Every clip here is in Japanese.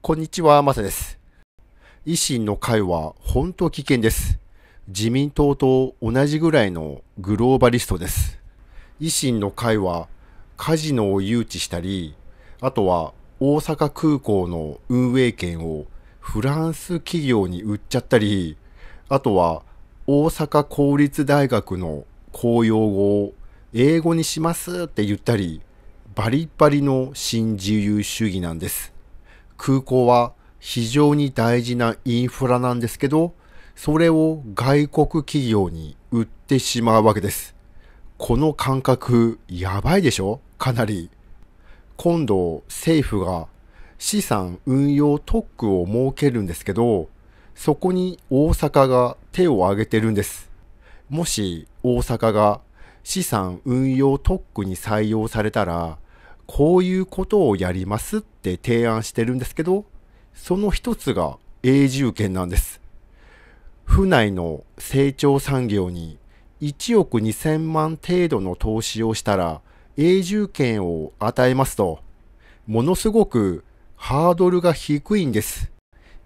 こんにちは、まさです。維新の会は本当危険です。自民党と同じぐらいのグローバリストです。維新の会はカジノを誘致したり、あとは大阪空港の運営権をフランス企業に売っちゃったり、あとは大阪公立大学の公用語を英語にしますって言ったり、バリバリの新自由主義なんです。空港は非常に大事なインフラなんですけど、それを外国企業に売ってしまうわけです。この感覚、やばいでしょかなり。今度、政府が資産運用特区を設けるんですけど、そこに大阪が手を挙げてるんです。もし大阪が資産運用特区に採用されたら、こういうことをやりますって提案してるんですけど、その一つが永住権なんです。府内の成長産業に1億2000万程度の投資をしたら永住権を与えますと、ものすごくハードルが低いんです。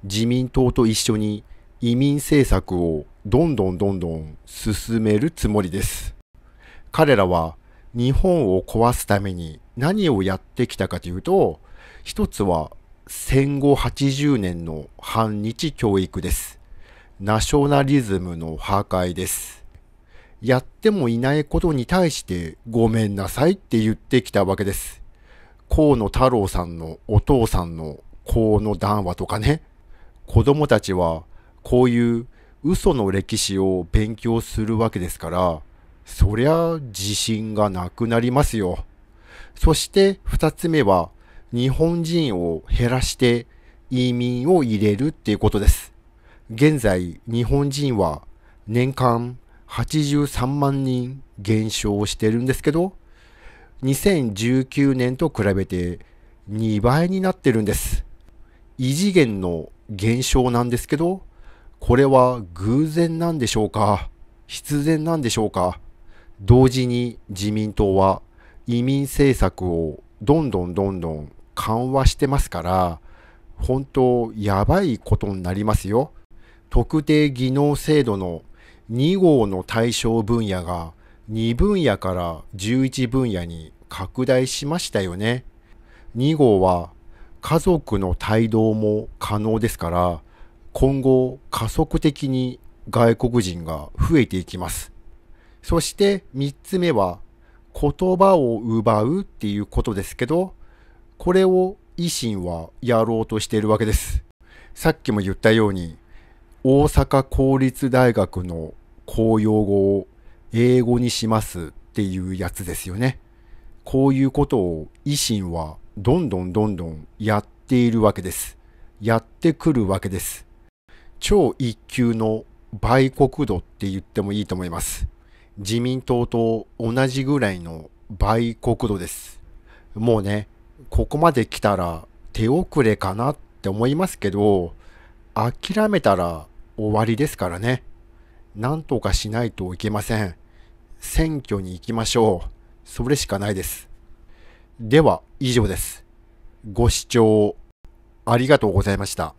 自民党と一緒に移民政策をどんどんどんどん進めるつもりです。彼らは日本を壊すために何をやってきたかというと、一つは戦後80年の反日教育です。ナショナリズムの破壊です。やってもいないことに対してごめんなさいって言ってきたわけです。河野太郎さんのお父さんの河野談話とかね。子供たちはこういう嘘の歴史を勉強するわけですから、そりゃ自信がなくなりますよ。そして二つ目は、日本人を減らして移民を入れるっていうことです。現在、日本人は年間83万人減少してるんですけど、2019年と比べて2倍になってるんです。異次元の減少なんですけど、これは偶然なんでしょうか必然なんでしょうか同時に自民党は移民政策をどんどんどんどん緩和してますから、本当やばいことになりますよ。特定技能制度の2号の対象分野が2分野から11分野に拡大しましたよね。2号は家族の帯同も可能ですから、今後加速的に外国人が増えていきます。そして3つ目は言葉を奪うっていうことですけど、これを維新はやろうとしているわけです。さっきも言ったように、大阪公立大学の公用語を英語にしますっていうやつですよね。こういうことを維新はどんどんどんどんやっているわけです。やってくるわけです。超一級の売国度って言ってもいいと思います。自民党と同じぐらいの売国度です。もうね、ここまで来たら手遅れかなって思いますけど、諦めたら終わりですからね。なんとかしないといけません。選挙に行きましょう。それしかないです。では、以上です。ご視聴ありがとうございました。